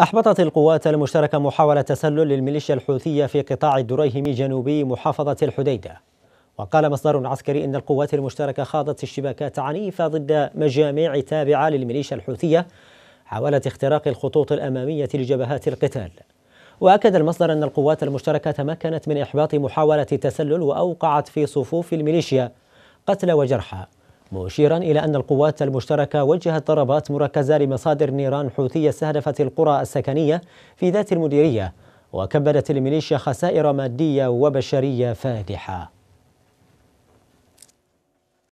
أحبطت القوات المشتركة محاولة تسلل للميليشيا الحوثية في قطاع الدريهمي جنوبي محافظة الحديدة وقال مصدر عسكري إن القوات المشتركة خاضت اشتباكات عنيفة ضد مجاميع تابعة للميليشيا الحوثية حاولت اختراق الخطوط الأمامية لجبهات القتال وأكد المصدر أن القوات المشتركة تمكنت من إحباط محاولة تسلل وأوقعت في صفوف الميليشيا قتلى وجرحى مشيرا إلى أن القوات المشتركة وجهت ضربات مركزة لمصادر نيران حوثية استهدفت القرى السكنية في ذات المديرية وكبدت الميليشيا خسائر مادية وبشرية فادحة